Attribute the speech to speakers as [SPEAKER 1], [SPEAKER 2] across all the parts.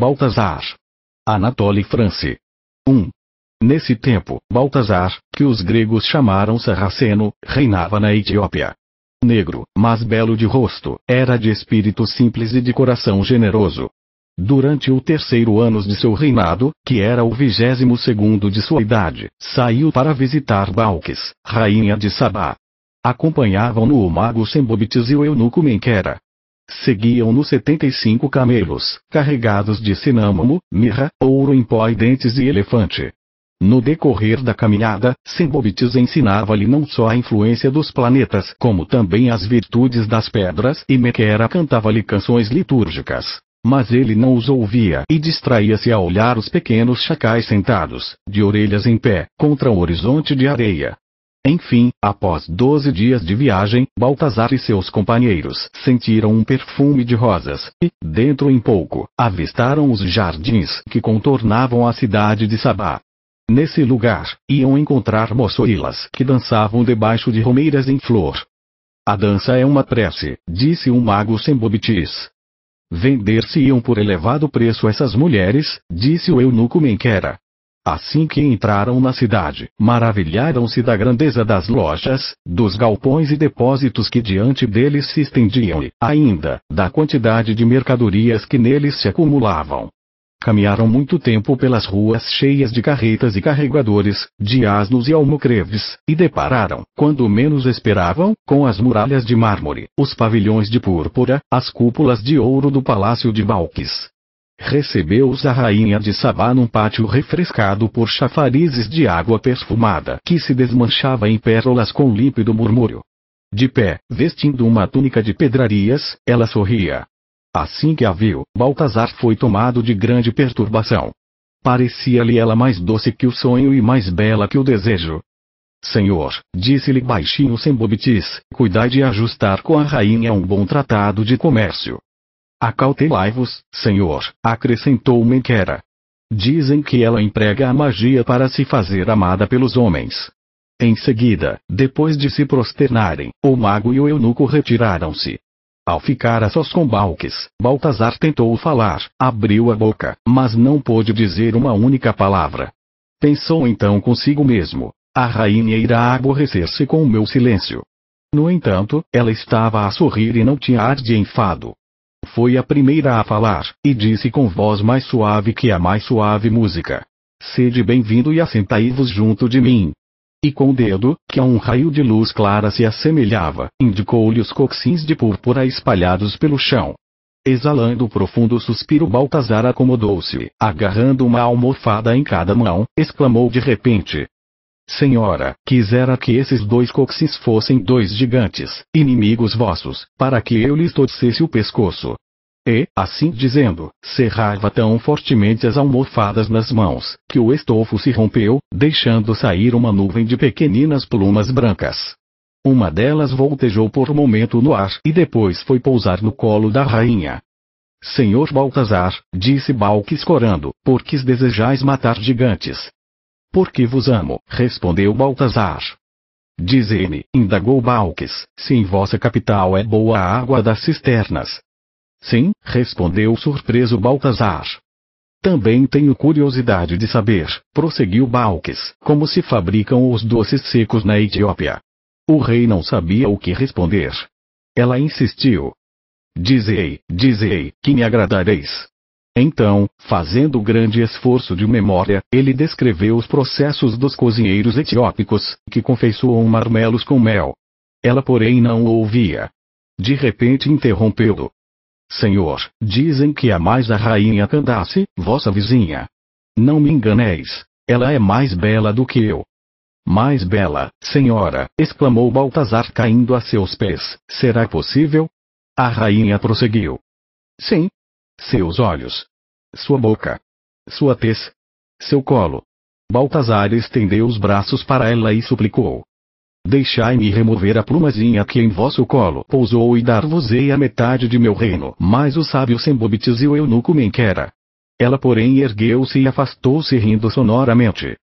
[SPEAKER 1] Baltazar. Anatole France. 1. Nesse tempo, Baltazar, que os gregos chamaram Sarraceno, reinava na Etiópia. Negro, mas belo de rosto, era de espírito simples e de coração generoso. Durante o terceiro ano de seu reinado, que era o vigésimo segundo de sua idade, saiu para visitar Balques, rainha de Sabá. Acompanhavam-no o mago Sembobites e o eunuco Menquera, Seguiam-no setenta e cinco camelos, carregados de cinâmamo, mirra, ouro em pó e dentes de elefante. No decorrer da caminhada, Sembobites ensinava-lhe não só a influência dos planetas, como também as virtudes das pedras, e Mequera cantava-lhe canções litúrgicas. Mas ele não os ouvia e distraía-se a olhar os pequenos chacais sentados, de orelhas em pé, contra o horizonte de areia, enfim, após doze dias de viagem, Baltazar e seus companheiros sentiram um perfume de rosas, e, dentro em pouco, avistaram os jardins que contornavam a cidade de Sabá. Nesse lugar, iam encontrar moçoilas que dançavam debaixo de romeiras em flor. A dança é uma prece, disse um mago sem bobitis. Vender-se-iam por elevado preço essas mulheres, disse o eunuco Menquera, Assim que entraram na cidade, maravilharam-se da grandeza das lojas, dos galpões e depósitos que diante deles se estendiam e, ainda, da quantidade de mercadorias que neles se acumulavam. Caminharam muito tempo pelas ruas cheias de carretas e carregadores, de asnos e almocreves, e depararam, quando menos esperavam, com as muralhas de mármore, os pavilhões de púrpura, as cúpulas de ouro do palácio de Balques, recebeu-os a rainha de Sabá num pátio refrescado por chafarizes de água perfumada que se desmanchava em pérolas com límpido murmúrio. De pé, vestindo uma túnica de pedrarias, ela sorria. Assim que a viu, Baltazar foi tomado de grande perturbação. Parecia-lhe ela mais doce que o sonho e mais bela que o desejo. Senhor, disse-lhe baixinho sem bobitis, cuidai de ajustar com a rainha um bom tratado de comércio. Acautelai-vos, Senhor, acrescentou Menquera. Dizem que ela emprega a magia para se fazer amada pelos homens. Em seguida, depois de se prosternarem, o mago e o eunuco retiraram-se. Ao ficar a sós com Balques, Baltazar tentou falar, abriu a boca, mas não pôde dizer uma única palavra. Pensou então consigo mesmo: a rainha irá aborrecer-se com o meu silêncio. No entanto, ela estava a sorrir e não tinha ar de enfado. Foi a primeira a falar, e disse com voz mais suave que a mais suave música. Sede bem-vindo e assentai-vos junto de mim. E com o dedo, que a um raio de luz clara se assemelhava, indicou-lhe os coxins de púrpura espalhados pelo chão. Exalando um profundo suspiro, Baltazar acomodou-se, agarrando uma almofada em cada mão, exclamou de repente: Senhora, quisera que esses dois coxes fossem dois gigantes, inimigos vossos, para que eu lhes torcesse o pescoço. E, assim dizendo, cerrava tão fortemente as almofadas nas mãos, que o estofo se rompeu, deixando sair uma nuvem de pequeninas plumas brancas. Uma delas voltejou por um momento no ar e depois foi pousar no colo da rainha. Senhor Baltazar, disse Balques corando, por que desejais matar gigantes, porque vos amo, respondeu Baltazar. Dizei-me, indagou Balques, se em vossa capital é boa a água das cisternas. Sim, respondeu surpreso Baltazar. Também tenho curiosidade de saber, prosseguiu Balques, como se fabricam os doces secos na Etiópia. O rei não sabia o que responder. Ela insistiu. Dizei, dizei, que me agradareis, então, fazendo grande esforço de memória, ele descreveu os processos dos cozinheiros etiópicos, que confeiçoam marmelos com mel. Ela, porém, não o ouvia. De repente interrompeu-o. Senhor, dizem que há é mais a rainha Candace, vossa vizinha. Não me enganeis, ela é mais bela do que eu. Mais bela, senhora, exclamou Baltazar caindo a seus pés, será possível? A rainha prosseguiu. Sim. Seus olhos, sua boca, sua tez, seu colo. Baltazar estendeu os braços para ela e suplicou: Deixai-me remover a plumazinha que em vosso colo pousou e dar-vos-ei a metade de meu reino. Mas o sábio Sembobites e o eunuco Menquera. Ela, porém, ergueu-se e afastou-se rindo sonoramente.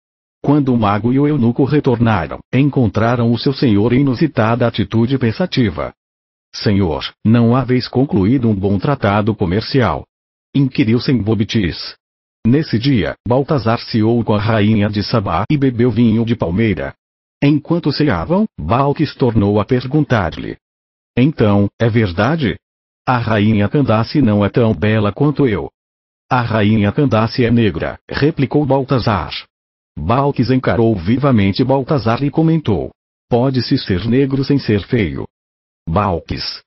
[SPEAKER 1] Quando o mago e o eunuco retornaram, encontraram o seu senhor em inusitada atitude pensativa. Senhor, não haveis concluído um bom tratado comercial, inquiriu sem Nesse dia, Baltazar ceou com a rainha de Sabá e bebeu vinho de palmeira. Enquanto ceavam, Balques tornou a perguntar-lhe. Então, é verdade? A rainha Candace não é tão bela quanto eu. A rainha Candace é negra, replicou Baltazar. Balques encarou vivamente Baltazar e comentou. Pode-se ser negro sem ser feio. Balques!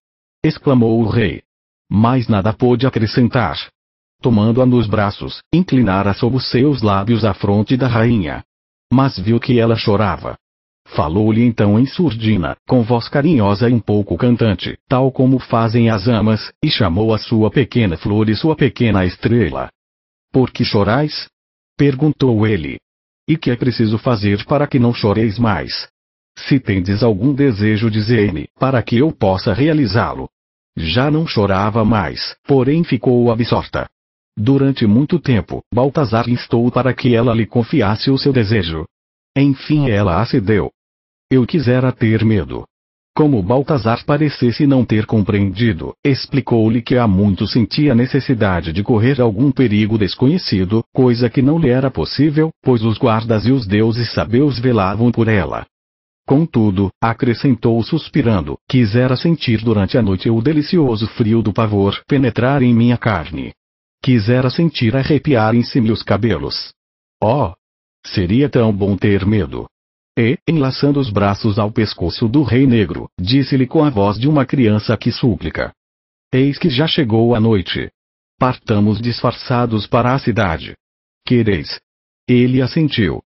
[SPEAKER 1] exclamou o rei. Mas nada pôde acrescentar tomando-a nos braços, inclinara sob os seus lábios a fronte da rainha. Mas viu que ela chorava. Falou-lhe então em surdina, com voz carinhosa e um pouco cantante, tal como fazem as amas, e chamou a sua pequena flor e sua pequena estrela. Por que chorais? perguntou ele. E que é preciso fazer para que não choreis mais? Se tendes algum desejo, dizei-me, para que eu possa realizá-lo. Já não chorava mais, porém ficou absorta, Durante muito tempo, Baltazar instou para que ela lhe confiasse o seu desejo. Enfim ela acedeu. Eu quisera ter medo. Como Baltazar parecesse não ter compreendido, explicou-lhe que há muito sentia necessidade de correr algum perigo desconhecido, coisa que não lhe era possível, pois os guardas e os deuses sabeus velavam por ela. Contudo, acrescentou suspirando, quisera sentir durante a noite o delicioso frio do pavor penetrar em minha carne. Quisera sentir arrepiarem-se meus cabelos. Oh! Seria tão bom ter medo. E, enlaçando os braços ao pescoço do rei negro, disse-lhe com a voz de uma criança que súplica. Eis que já chegou a noite. Partamos disfarçados para a cidade. Quereis? Ele assentiu.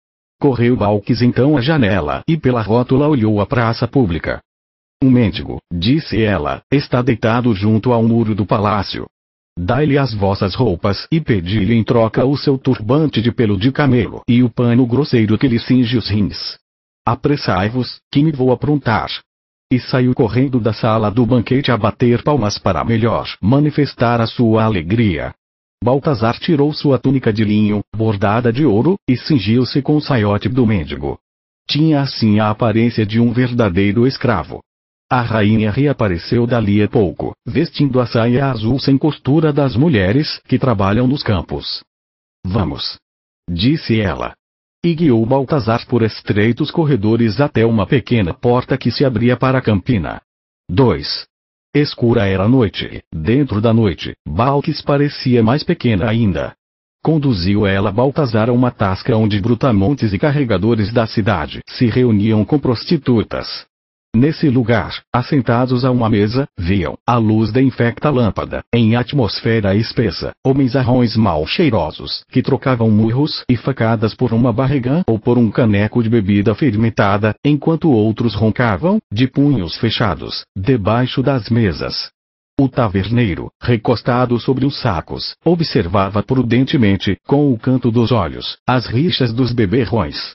[SPEAKER 1] Correu Balques então à janela e pela rótula olhou a praça pública. Um mendigo, disse ela, está deitado junto ao muro do palácio. Dai-lhe as vossas roupas e pedi-lhe em troca o seu turbante de pelo de camelo e o pano grosseiro que lhe cinge os rins. Apressai-vos, que me vou aprontar. E saiu correndo da sala do banquete a bater palmas para melhor manifestar a sua alegria. Baltazar tirou sua túnica de linho, bordada de ouro, e cingiu-se com o saiote do mendigo. Tinha assim a aparência de um verdadeiro escravo. A rainha reapareceu dali a pouco, vestindo a saia azul sem costura das mulheres que trabalham nos campos. Vamos! Disse ela. E guiou Baltazar por estreitos corredores até uma pequena porta que se abria para a campina. 2. Escura era a noite, dentro da noite, Balques parecia mais pequena ainda. Conduziu ela Baltazar a uma tasca onde brutamontes e carregadores da cidade se reuniam com prostitutas, Nesse lugar, assentados a uma mesa, viam, à luz da infecta lâmpada, em atmosfera espessa, homens arrões mal cheirosos, que trocavam murros e facadas por uma barrigã ou por um caneco de bebida fermentada, enquanto outros roncavam, de punhos fechados, debaixo das mesas. O taverneiro, recostado sobre os sacos, observava prudentemente, com o canto dos olhos, as rixas dos beberrões,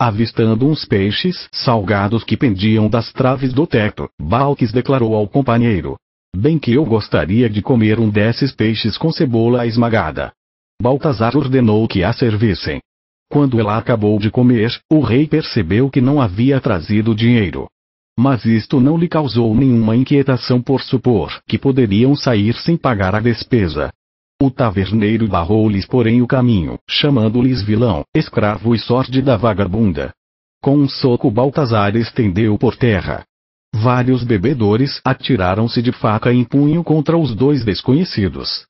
[SPEAKER 1] Avistando uns peixes salgados que pendiam das traves do teto, Balques declarou ao companheiro: Bem que eu gostaria de comer um desses peixes com cebola esmagada. Baltazar ordenou que a servissem. Quando ela acabou de comer, o rei percebeu que não havia trazido dinheiro. Mas isto não lhe causou nenhuma inquietação por supor que poderiam sair sem pagar a despesa. O taverneiro barrou-lhes porém o caminho, chamando-lhes vilão, escravo e sorte da vagabunda. Com um soco Baltazar estendeu por terra. Vários bebedores atiraram-se de faca em punho contra os dois desconhecidos.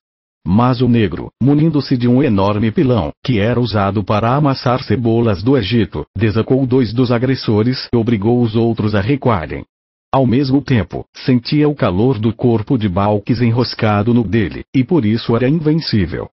[SPEAKER 1] Mas o negro, munindo-se de um enorme pilão, que era usado para amassar cebolas do Egito, desacou dois dos agressores e obrigou os outros a recuarem. Ao mesmo tempo, sentia o calor do corpo de Balques enroscado no dele, e por isso era invencível.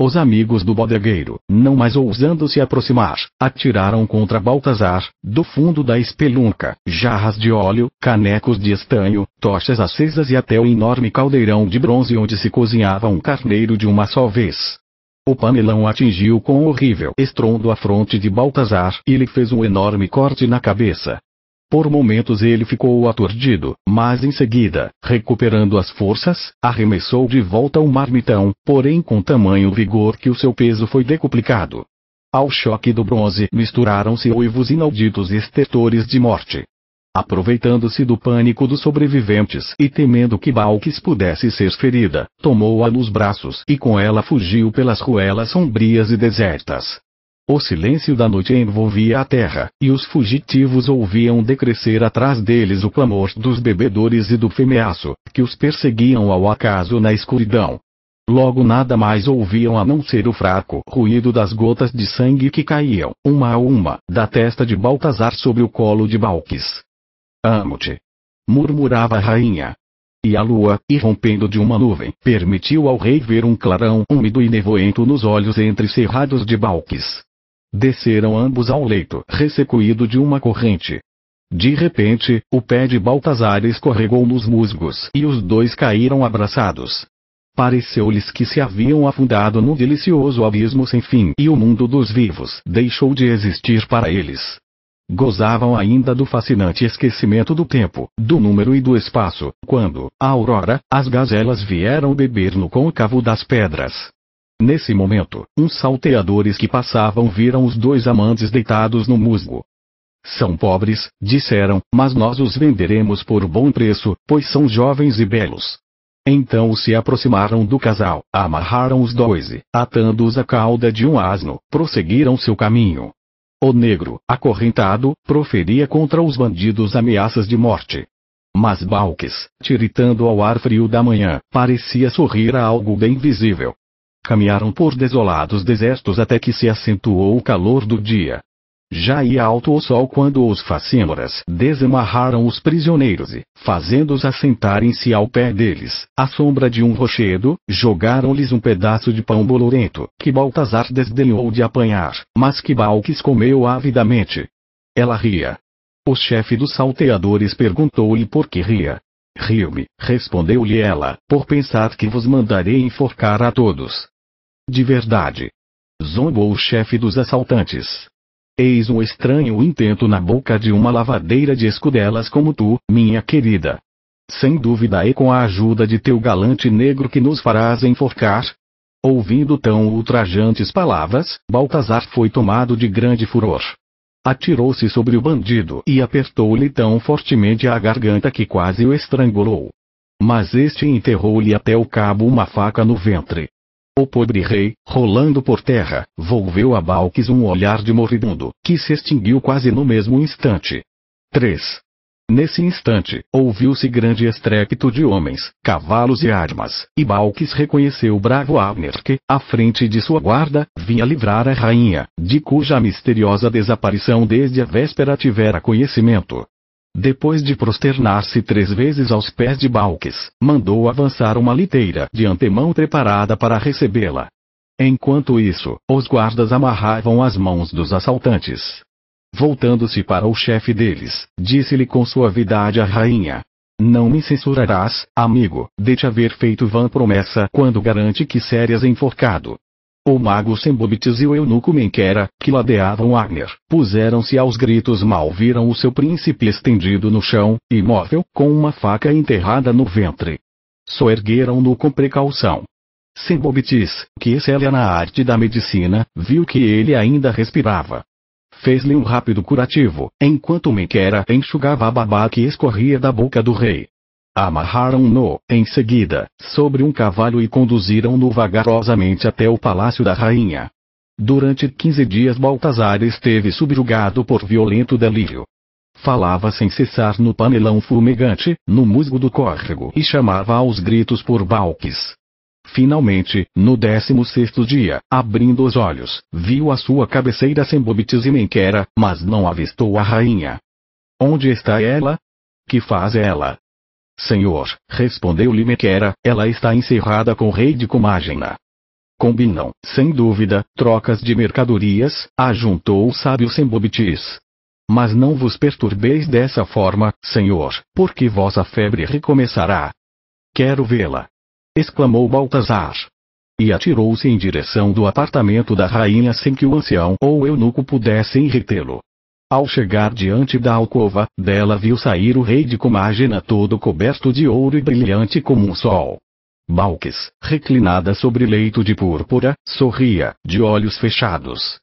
[SPEAKER 1] Os amigos do bodegueiro, não mais ousando se aproximar, atiraram contra Baltazar, do fundo da espelunca, jarras de óleo, canecos de estanho, tochas acesas e até o enorme caldeirão de bronze onde se cozinhava um carneiro de uma só vez. O panelão atingiu com horrível estrondo a fronte de Baltazar e lhe fez um enorme corte na cabeça. Por momentos ele ficou aturdido, mas em seguida, recuperando as forças, arremessou de volta o marmitão, porém com tamanho vigor que o seu peso foi decuplicado. Ao choque do bronze misturaram-se oivos inauditos e estertores de morte. Aproveitando-se do pânico dos sobreviventes e temendo que Balques pudesse ser ferida, tomou-a nos braços e com ela fugiu pelas ruelas sombrias e desertas. O silêncio da noite envolvia a terra, e os fugitivos ouviam decrescer atrás deles o clamor dos bebedores e do femeaço, que os perseguiam ao acaso na escuridão. Logo nada mais ouviam a não ser o fraco ruído das gotas de sangue que caíam, uma a uma, da testa de Baltazar sobre o colo de Balques. Amo-te! murmurava a rainha. E a lua, irrompendo de uma nuvem, permitiu ao rei ver um clarão úmido e nevoento nos olhos entrecerrados de Balques. Desceram ambos ao leito, ressecuído de uma corrente. De repente, o pé de Baltazar escorregou nos musgos e os dois caíram abraçados. Pareceu-lhes que se haviam afundado num delicioso abismo sem fim e o mundo dos vivos deixou de existir para eles. Gozavam ainda do fascinante esquecimento do tempo, do número e do espaço, quando, à aurora, as gazelas vieram beber no côncavo das pedras. Nesse momento, uns salteadores que passavam viram os dois amantes deitados no musgo. São pobres, disseram, mas nós os venderemos por bom preço, pois são jovens e belos. Então se aproximaram do casal, amarraram os dois e, atando-os à cauda de um asno, prosseguiram seu caminho. O negro, acorrentado, proferia contra os bandidos ameaças de morte. Mas Balques, tiritando ao ar frio da manhã, parecia sorrir a algo bem visível. Caminharam por desolados desertos até que se acentuou o calor do dia. Já ia alto o sol quando os facínoras desamarraram os prisioneiros e, fazendo-os assentarem-se ao pé deles, à sombra de um rochedo, jogaram-lhes um pedaço de pão bolorento, que Baltazar desdenhou de apanhar, mas que Balques comeu avidamente. Ela ria. O chefe dos salteadores perguntou-lhe por que ria. Rio-me, respondeu-lhe ela, por pensar que vos mandarei enforcar a todos. De verdade. Zombou o chefe dos assaltantes. Eis um estranho intento na boca de uma lavadeira de escudelas como tu, minha querida. Sem dúvida é com a ajuda de teu galante negro que nos farás enforcar. Ouvindo tão ultrajantes palavras, Baltazar foi tomado de grande furor. Atirou-se sobre o bandido e apertou-lhe tão fortemente a garganta que quase o estrangulou. Mas este enterrou-lhe até o cabo uma faca no ventre. O pobre rei, rolando por terra, volveu a Balques um olhar de moribundo, que se extinguiu quase no mesmo instante. 3. Nesse instante, ouviu-se grande estrépito de homens, cavalos e armas, e Balques reconheceu o bravo Abner que, à frente de sua guarda, vinha livrar a rainha, de cuja misteriosa desaparição desde a véspera tivera conhecimento. Depois de prosternar-se três vezes aos pés de Balques, mandou avançar uma liteira de antemão preparada para recebê-la. Enquanto isso, os guardas amarravam as mãos dos assaltantes. Voltando-se para o chefe deles, disse-lhe com suavidade a rainha: Não me censurarás, amigo, de te haver feito vã promessa quando garante que serias enforcado. O mago Sembobites e o eunuco Menkera, que ladeavam Agner, puseram-se aos gritos mal viram o seu príncipe estendido no chão, imóvel, com uma faca enterrada no ventre. Só ergueram-no com precaução. Sembobites, que excelia na arte da medicina, viu que ele ainda respirava. Fez-lhe um rápido curativo, enquanto Menkera enxugava a babá que escorria da boca do rei. Amarraram-no, em seguida, sobre um cavalo e conduziram-no vagarosamente até o palácio da rainha. Durante 15 dias Baltazar esteve subjugado por violento delírio. Falava sem cessar no panelão fumegante, no musgo do córrego e chamava aos gritos por Balques. Finalmente, no 16 dia, abrindo os olhos, viu a sua cabeceira sem bobites e quera, mas não avistou a rainha. Onde está ela? Que faz ela? Senhor, respondeu-lhe Mequera, ela está encerrada com o rei de Comagena. Combinam, sem dúvida, trocas de mercadorias, ajuntou o sábio Sembobitis. Mas não vos perturbeis dessa forma, senhor, porque vossa febre recomeçará. Quero vê-la! exclamou Baltazar. E atirou-se em direção do apartamento da rainha sem que o ancião ou eunuco pudessem retê-lo. Ao chegar diante da alcova, dela viu sair o rei de Comágena todo coberto de ouro e brilhante como um sol. Balques, reclinada sobre leito de púrpura, sorria, de olhos fechados.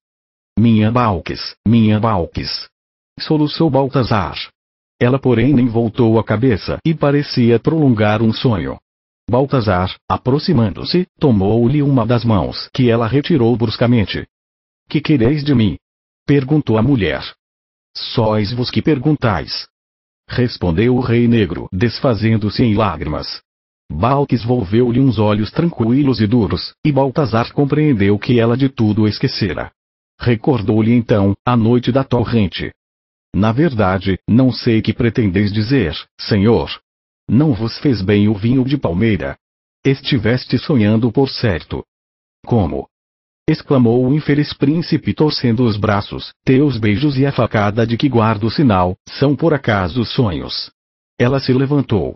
[SPEAKER 1] Minha Balques, minha Balques! Soluçou Baltazar. Ela porém nem voltou a cabeça e parecia prolongar um sonho. Baltazar, aproximando-se, tomou-lhe uma das mãos que ela retirou bruscamente. Que quereis de mim? Perguntou a mulher. Sois vos que perguntais. Respondeu o rei negro, desfazendo-se em lágrimas. Balques volveu-lhe uns olhos tranquilos e duros, e Baltazar compreendeu que ela de tudo esquecera. Recordou-lhe então, a noite da torrente. Na verdade, não sei que pretendeis dizer, senhor. Não vos fez bem o vinho de palmeira. Estiveste sonhando por certo. Como? exclamou o infeliz príncipe torcendo os braços, teus beijos e a facada de que guardo o sinal, são por acaso sonhos. Ela se levantou.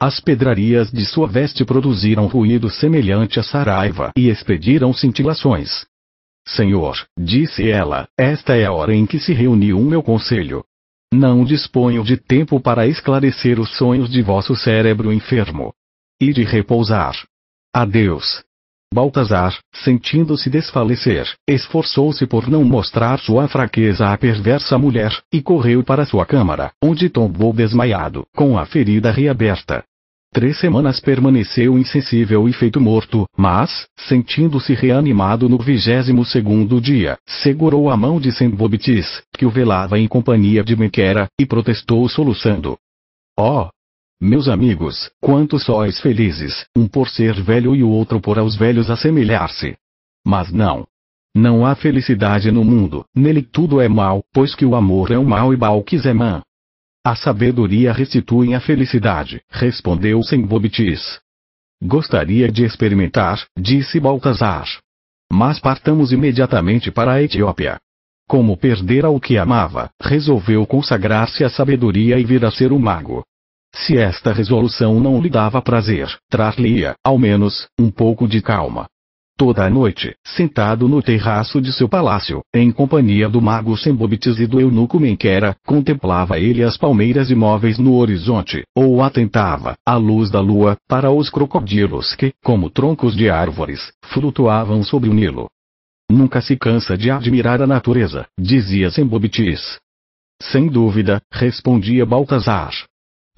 [SPEAKER 1] As pedrarias de sua veste produziram ruído semelhante a saraiva e expediram cintilações. Senhor, disse ela, esta é a hora em que se reuniu o meu conselho. Não disponho de tempo para esclarecer os sonhos de vosso cérebro enfermo. E de repousar. Adeus. Baltazar, sentindo-se desfalecer, esforçou-se por não mostrar sua fraqueza à perversa mulher, e correu para sua câmara, onde tombou desmaiado, com a ferida reaberta. Três semanas permaneceu insensível e feito morto, mas, sentindo-se reanimado no vigésimo segundo dia, segurou a mão de Sembobitis, que o velava em companhia de Mequera, e protestou soluçando. Oh, meus amigos, quantos sois felizes, um por ser velho e o outro por aos velhos assemelhar-se. Mas não. Não há felicidade no mundo, nele tudo é mal, pois que o amor é o mal e Balquis é mã. A sabedoria restitui a felicidade, respondeu Sembobitis. Gostaria de experimentar, disse Baltazar. Mas partamos imediatamente para a Etiópia. Como perdera o que amava, resolveu consagrar-se à sabedoria e vir a ser um mago. Se esta resolução não lhe dava prazer, trar-lhe-ia, ao menos, um pouco de calma. Toda a noite, sentado no terraço de seu palácio, em companhia do mago Sembobites e do eunuco Menquera, contemplava ele as palmeiras imóveis no horizonte, ou atentava, à luz da lua, para os crocodilos que, como troncos de árvores, flutuavam sobre o Nilo. Nunca se cansa de admirar a natureza, dizia Sembobites. Sem dúvida, respondia Baltazar,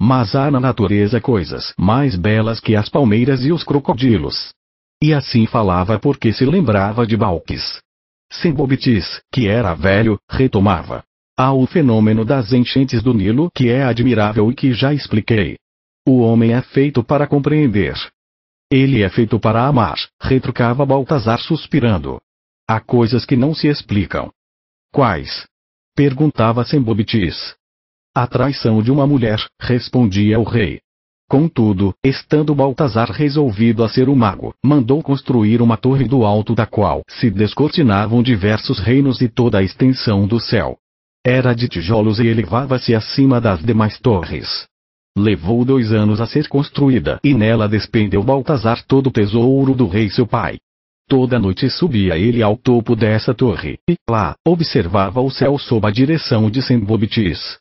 [SPEAKER 1] mas há na natureza coisas mais belas que as palmeiras e os crocodilos. E assim falava porque se lembrava de Balques. Sembobitis, que era velho, retomava. Há o fenômeno das enchentes do Nilo que é admirável e que já expliquei. O homem é feito para compreender. Ele é feito para amar, retrucava Baltazar suspirando. Há coisas que não se explicam. Quais? Perguntava Sembobitis. A traição de uma mulher, respondia o rei. Contudo, estando Baltazar resolvido a ser o um mago, mandou construir uma torre do alto da qual se descortinavam diversos reinos e toda a extensão do céu. Era de tijolos e elevava-se acima das demais torres. Levou dois anos a ser construída e nela despendeu Baltazar todo o tesouro do rei seu pai. Toda noite subia ele ao topo dessa torre, e lá, observava o céu sob a direção de Sembobitis,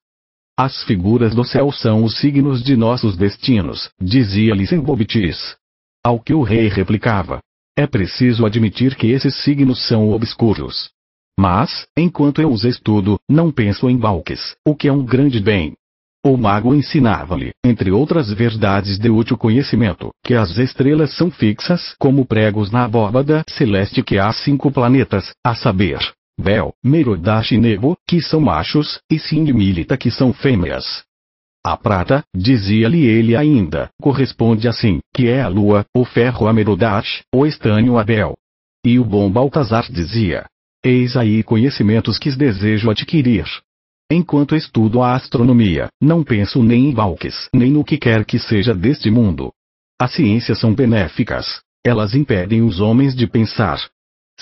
[SPEAKER 1] as figuras do céu são os signos de nossos destinos, dizia-lhe Sembobitis. Ao que o rei replicava. É preciso admitir que esses signos são obscuros. Mas, enquanto eu os estudo, não penso em balques, o que é um grande bem. O mago ensinava-lhe, entre outras verdades de útil conhecimento, que as estrelas são fixas como pregos na abóbada celeste que há cinco planetas, a saber, Bel, Merodach e Nebo, que são machos, e Sin que são fêmeas. A prata, dizia-lhe ele ainda, corresponde assim, que é a lua, o ferro a Merodach, o estânio a Bel. E o bom Baltazar dizia, Eis aí conhecimentos que desejo adquirir. Enquanto estudo a astronomia, não penso nem em Valques nem no que quer que seja deste mundo. As ciências são benéficas. Elas impedem os homens de pensar,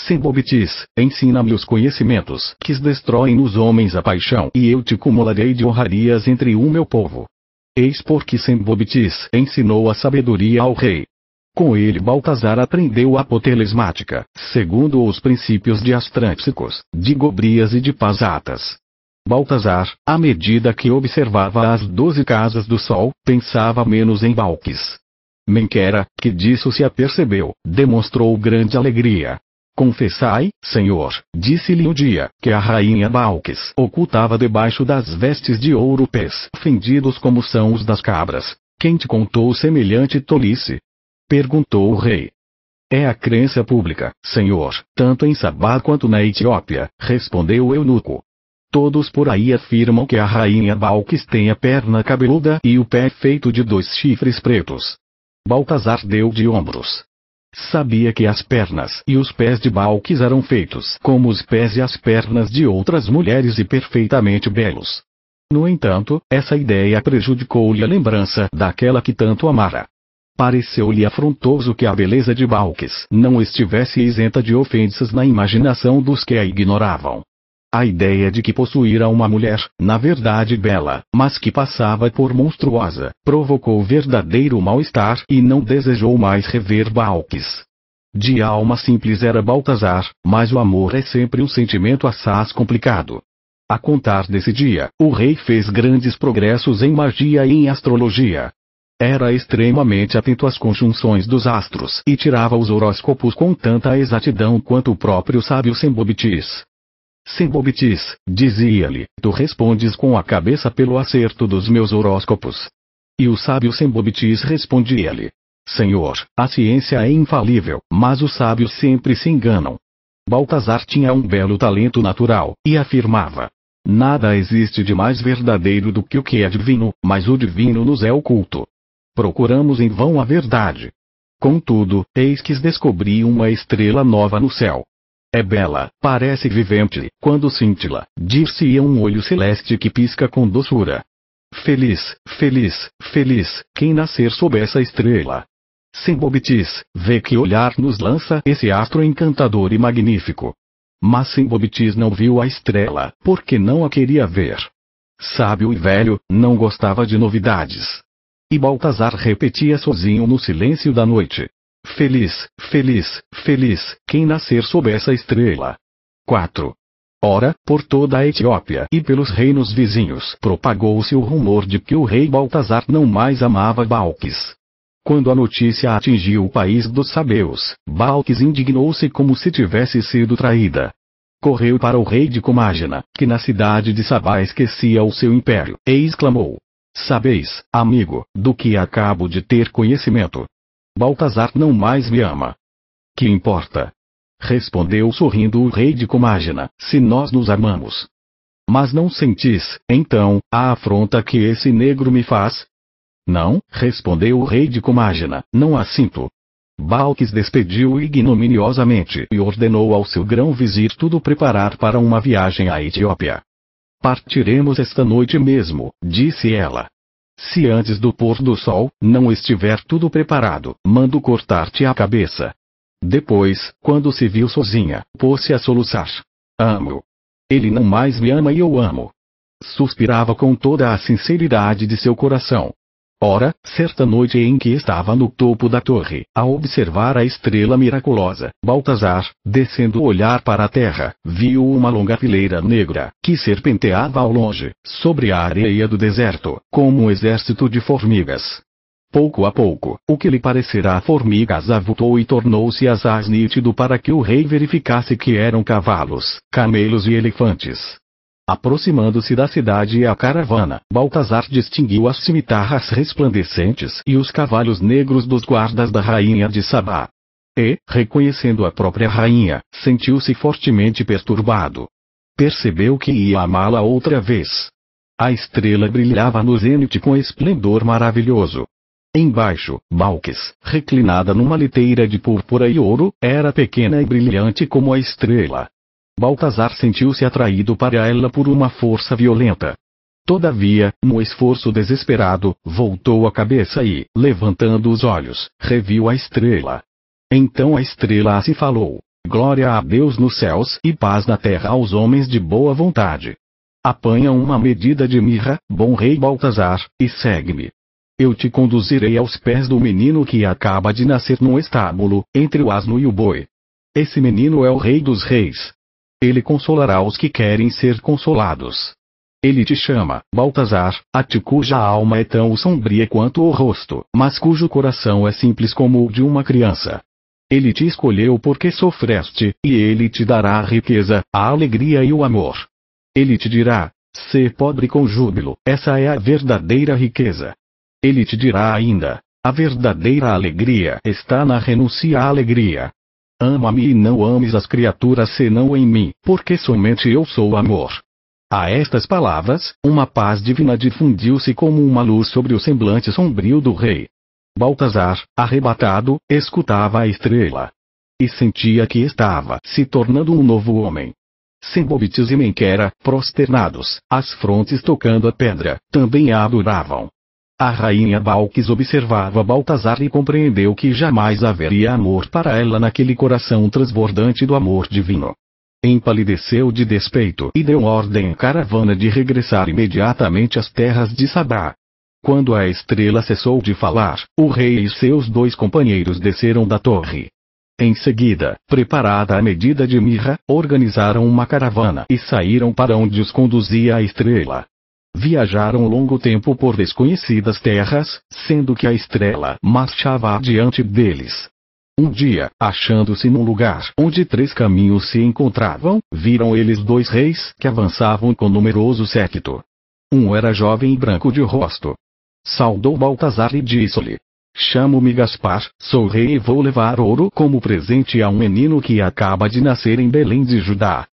[SPEAKER 1] sem ensina-me os conhecimentos que destroem nos homens a paixão e eu te cumularei de honrarias entre o meu povo. Eis porque Sembobitis ensinou a sabedoria ao rei. Com ele Baltazar aprendeu a potelesmática, segundo os princípios de astrânticos, de Gobrias e de Pasatas. Baltazar, à medida que observava as doze casas do sol, pensava menos em Balques. Menquera, que disso se apercebeu, demonstrou grande alegria, Confessai, Senhor, disse-lhe o dia, que a rainha Balques ocultava debaixo das vestes de ouro pés fendidos como são os das cabras. Quem te contou semelhante tolice? Perguntou o rei. É a crença pública, senhor, tanto em Sabá quanto na Etiópia, respondeu o eunuco. Todos por aí afirmam que a rainha Balques tem a perna cabeluda e o pé feito de dois chifres pretos. Baltazar deu de ombros. Sabia que as pernas e os pés de Balques eram feitos como os pés e as pernas de outras mulheres e perfeitamente belos. No entanto, essa ideia prejudicou-lhe a lembrança daquela que tanto amara. Pareceu-lhe afrontoso que a beleza de Balques não estivesse isenta de ofensas na imaginação dos que a ignoravam. A ideia de que possuíra uma mulher, na verdade bela, mas que passava por monstruosa, provocou verdadeiro mal-estar e não desejou mais rever Balques. De alma simples era Baltazar, mas o amor é sempre um sentimento assaz complicado. A contar desse dia, o rei fez grandes progressos em magia e em astrologia. Era extremamente atento às conjunções dos astros e tirava os horóscopos com tanta exatidão quanto o próprio sábio Sembobitis. Sem dizia-lhe, tu respondes com a cabeça pelo acerto dos meus horóscopos. E o sábio sem respondia-lhe: Senhor, a ciência é infalível, mas os sábios sempre se enganam. Baltazar tinha um belo talento natural, e afirmava: Nada existe de mais verdadeiro do que o que é divino, mas o divino nos é oculto. Procuramos em vão a verdade. Contudo, eis que descobri uma estrela nova no céu, é bela, parece vivente, quando cintila, dir-se-ia um olho celeste que pisca com doçura. Feliz, feliz, feliz, quem nascer sob essa estrela. Sem bobitis, vê que olhar nos lança esse astro encantador e magnífico. Mas sem bobitis não viu a estrela, porque não a queria ver. Sábio e velho, não gostava de novidades. E Baltazar repetia sozinho no silêncio da noite. Feliz, feliz, feliz, quem nascer sob essa estrela. 4. Ora, por toda a Etiópia e pelos reinos vizinhos propagou-se o rumor de que o rei Baltazar não mais amava Balques. Quando a notícia atingiu o país dos Sabeus, Balques indignou-se como se tivesse sido traída. Correu para o rei de Comágena, que na cidade de Sabá esquecia o seu império, e exclamou: Sabeis, amigo, do que acabo de ter conhecimento, Baltazar não mais me ama. Que importa? Respondeu sorrindo o rei de Comágena, se nós nos amamos. Mas não sentis, então, a afronta que esse negro me faz? Não, respondeu o rei de Comágena, não a sinto. Balques despediu ignominiosamente e ordenou ao seu grão-vizir tudo preparar para uma viagem à Etiópia. Partiremos esta noite mesmo, disse ela. Se antes do pôr do sol não estiver tudo preparado, mando cortar-te a cabeça. Depois, quando se viu sozinha, pôs-se a soluçar. Amo. Ele não mais me ama e eu amo. Suspirava com toda a sinceridade de seu coração. Ora, certa noite em que estava no topo da torre, a observar a estrela miraculosa, Baltazar, descendo o olhar para a terra, viu uma longa fileira negra, que serpenteava ao longe, sobre a areia do deserto, como um exército de formigas. Pouco a pouco, o que lhe parecerá formigas avultou e tornou-se azar nítido para que o rei verificasse que eram cavalos, camelos e elefantes. Aproximando-se da cidade e a caravana, Baltazar distinguiu as cimitarras resplandecentes e os cavalos negros dos guardas da rainha de Sabá. E, reconhecendo a própria rainha, sentiu-se fortemente perturbado. Percebeu que ia amá-la outra vez. A estrela brilhava no zênite com esplendor maravilhoso. Embaixo, Balques, reclinada numa liteira de púrpura e ouro, era pequena e brilhante como a estrela, Baltazar sentiu-se atraído para ela por uma força violenta. Todavia, no esforço desesperado, voltou a cabeça e, levantando os olhos, reviu a estrela. Então a estrela se assim falou: Glória a Deus nos céus e paz na terra aos homens de boa vontade. Apanha uma medida de mirra, bom rei Baltazar, e segue-me. Eu te conduzirei aos pés do menino que acaba de nascer num estábulo, entre o asno e o boi. Esse menino é o rei dos reis, ele consolará os que querem ser consolados. Ele te chama, Baltazar, a ti cuja alma é tão sombria quanto o rosto, mas cujo coração é simples como o de uma criança. Ele te escolheu porque sofreste, e ele te dará a riqueza, a alegria e o amor. Ele te dirá: ser pobre com júbilo, essa é a verdadeira riqueza. Ele te dirá ainda: a verdadeira alegria está na renúncia à alegria. Ama-me e não ames as criaturas senão em mim, porque somente eu sou amor. A estas palavras, uma paz divina difundiu-se como uma luz sobre o semblante sombrio do rei. Baltazar, arrebatado, escutava a estrela. E sentia que estava se tornando um novo homem. Sembobites e Menquera, prosternados, as frontes tocando a pedra, também a adoravam. A rainha Balques observava Baltazar e compreendeu que jamais haveria amor para ela naquele coração transbordante do amor divino. Empalideceu de despeito e deu ordem à caravana de regressar imediatamente às terras de Sabá. Quando a estrela cessou de falar, o rei e seus dois companheiros desceram da torre. Em seguida, preparada a medida de mirra, organizaram uma caravana e saíram para onde os conduzia a estrela viajaram longo tempo por desconhecidas terras, sendo que a estrela marchava adiante deles. Um dia, achando-se num lugar onde três caminhos se encontravam, viram eles dois reis que avançavam com numeroso séquito. Um era jovem e branco de rosto. Saudou Baltazar e disse-lhe: Chamo-me Gaspar, sou rei e vou levar ouro como presente a um menino que acaba de nascer em Belém de Judá.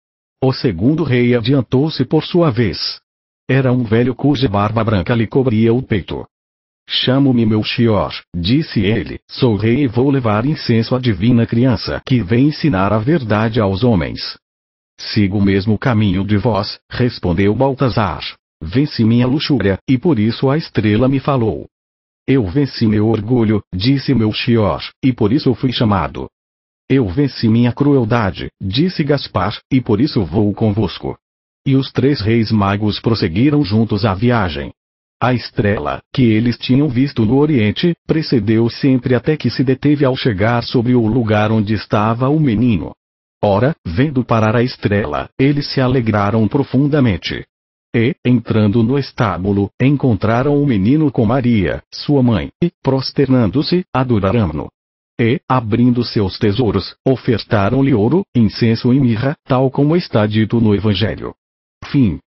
[SPEAKER 1] O segundo rei adiantou-se por sua vez, era um velho cuja barba branca lhe cobria o peito. Chamo-me meu disse ele, sou rei e vou levar incenso à divina criança que vem ensinar a verdade aos homens. Sigo mesmo o caminho de vós, respondeu Baltazar. Venci minha luxúria, e por isso a estrela me falou. Eu venci meu orgulho, disse meu e por isso fui chamado. Eu venci minha crueldade, disse Gaspar, e por isso vou convosco. E os três reis magos prosseguiram juntos a viagem. A estrela, que eles tinham visto no Oriente, precedeu sempre até que se deteve ao chegar sobre o lugar onde estava o menino. Ora, vendo parar a estrela, eles se alegraram profundamente. E, entrando no estábulo, encontraram o menino com Maria, sua mãe, e, prosternando-se, adoraram-no. E, abrindo seus tesouros, ofertaram-lhe ouro, incenso e mirra, tal como está dito no Evangelho. fim